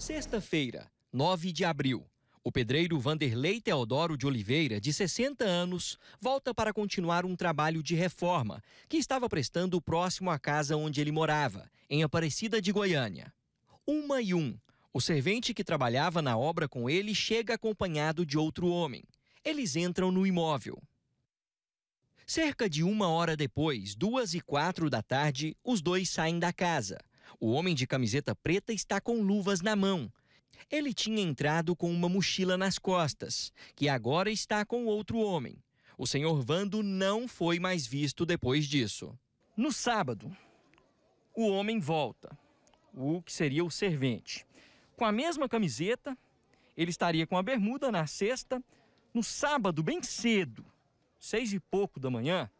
Sexta-feira, 9 de abril. O pedreiro Vanderlei Teodoro de Oliveira, de 60 anos, volta para continuar um trabalho de reforma que estava prestando próximo à casa onde ele morava, em Aparecida de Goiânia. Uma e um, o servente que trabalhava na obra com ele chega acompanhado de outro homem. Eles entram no imóvel. Cerca de uma hora depois, duas e quatro da tarde, os dois saem da casa. O homem de camiseta preta está com luvas na mão. Ele tinha entrado com uma mochila nas costas, que agora está com outro homem. O senhor Vando não foi mais visto depois disso. No sábado, o homem volta, o que seria o servente. Com a mesma camiseta, ele estaria com a bermuda na sexta. No sábado, bem cedo, seis e pouco da manhã,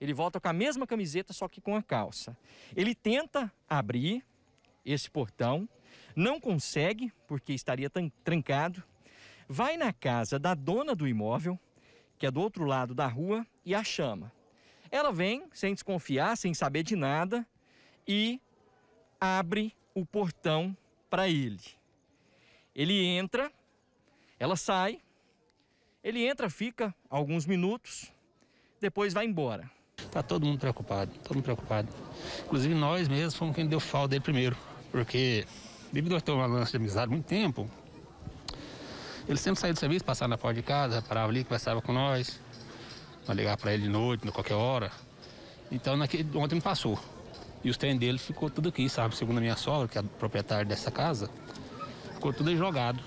ele volta com a mesma camiseta, só que com a calça. Ele tenta abrir esse portão, não consegue, porque estaria trancado. Vai na casa da dona do imóvel, que é do outro lado da rua, e a chama. Ela vem sem desconfiar, sem saber de nada, e abre o portão para ele. Ele entra, ela sai, ele entra, fica alguns minutos, depois vai embora. Está todo mundo preocupado, todo mundo preocupado. Inclusive nós mesmos fomos quem deu falta dele primeiro, porque devido a ter uma lança de amizade muito tempo, ele sempre saía do serviço, passava na porta de casa, parava ali, conversava com nós, nós ligar para ele de noite, a qualquer hora. Então naquele, ontem não passou. E os trem dele ficou tudo aqui, sabe? Segundo a minha sogra, que é a proprietária dessa casa, ficou tudo jogado.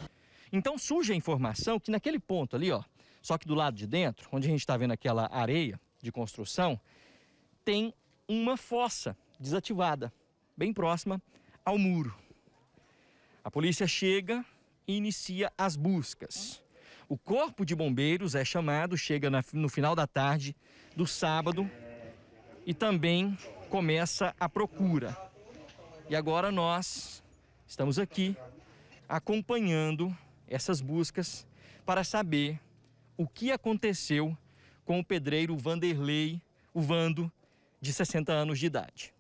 Então surge a informação que naquele ponto ali, ó, só que do lado de dentro, onde a gente está vendo aquela areia, de construção, tem uma fossa desativada, bem próxima ao muro. A polícia chega e inicia as buscas. O corpo de bombeiros é chamado, chega no final da tarde do sábado e também começa a procura. E agora nós estamos aqui acompanhando essas buscas para saber o que aconteceu com o pedreiro Vanderlei, o Vando, de 60 anos de idade.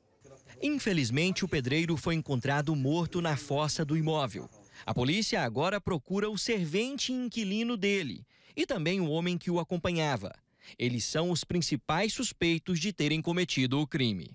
Infelizmente, o pedreiro foi encontrado morto na fossa do imóvel. A polícia agora procura o servente inquilino dele e também o homem que o acompanhava. Eles são os principais suspeitos de terem cometido o crime.